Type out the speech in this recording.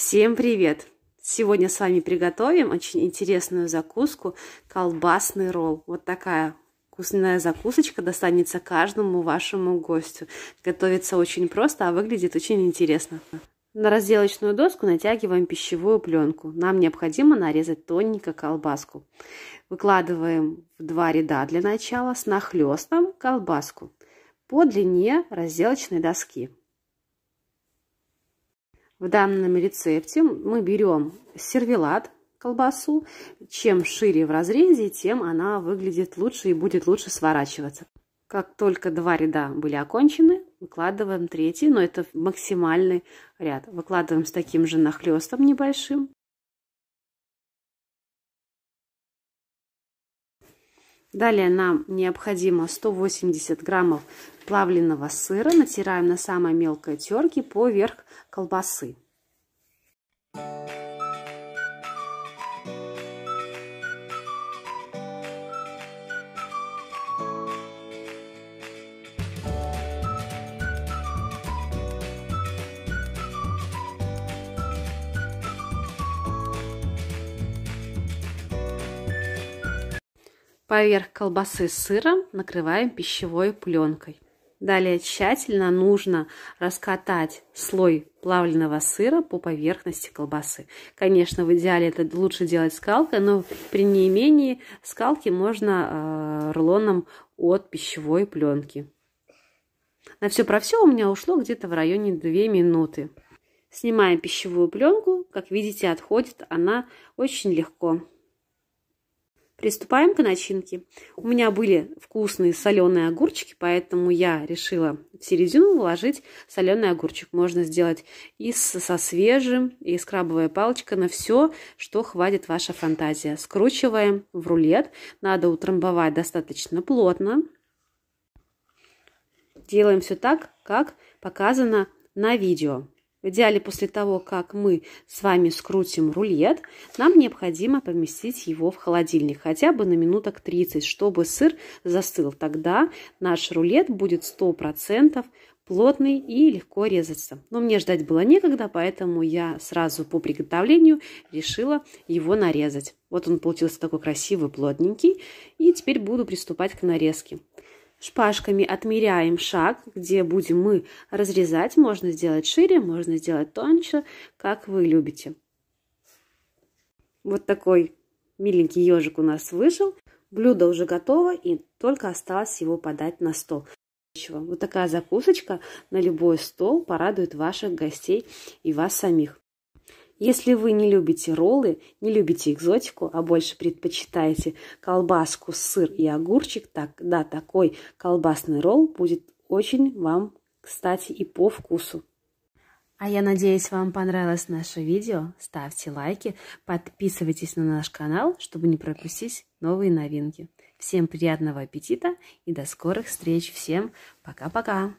Всем привет! Сегодня с вами приготовим очень интересную закуску – колбасный ролл. Вот такая вкусная закусочка достанется каждому вашему гостю. Готовится очень просто, а выглядит очень интересно. На разделочную доску натягиваем пищевую пленку. Нам необходимо нарезать тоненько колбаску. Выкладываем в два ряда для начала с нахлестом колбаску по длине разделочной доски. В данном рецепте мы берем сервелат, колбасу. Чем шире в разрезе, тем она выглядит лучше и будет лучше сворачиваться. Как только два ряда были окончены, выкладываем третий, но это максимальный ряд. Выкладываем с таким же нахлестом небольшим. Далее нам необходимо 180 граммов плавленного сыра. Натираем на самой мелкой терке поверх колбасы. Поверх колбасы с сыром накрываем пищевой пленкой. Далее тщательно нужно раскатать слой плавленного сыра по поверхности колбасы. Конечно, в идеале это лучше делать скалкой, но при неимении скалки можно э, рулоном от пищевой пленки. На все про все у меня ушло где-то в районе 2 минуты. Снимаем пищевую пленку. Как видите, отходит она очень легко. Приступаем к начинке. У меня были вкусные соленые огурчики, поэтому я решила в середину вложить соленый огурчик. Можно сделать и со свежим, и с крабовой палочкой на все, что хватит ваша фантазия. Скручиваем в рулет. Надо утрамбовать достаточно плотно. Делаем все так, как показано на видео. В идеале после того, как мы с вами скрутим рулет, нам необходимо поместить его в холодильник хотя бы на минуток 30, чтобы сыр застыл. Тогда наш рулет будет 100% плотный и легко резаться. Но мне ждать было некогда, поэтому я сразу по приготовлению решила его нарезать. Вот он получился такой красивый, плотненький. И теперь буду приступать к нарезке. Шпажками отмеряем шаг, где будем мы разрезать. Можно сделать шире, можно сделать тоньше, как вы любите. Вот такой миленький ежик у нас вышел. Блюдо уже готово и только осталось его подать на стол. Вот такая закусочка на любой стол порадует ваших гостей и вас самих. Если вы не любите роллы, не любите экзотику, а больше предпочитаете колбаску, сыр и огурчик, так, да, такой колбасный ролл будет очень вам, кстати, и по вкусу. А я надеюсь, вам понравилось наше видео. Ставьте лайки, подписывайтесь на наш канал, чтобы не пропустить новые новинки. Всем приятного аппетита и до скорых встреч. Всем пока-пока!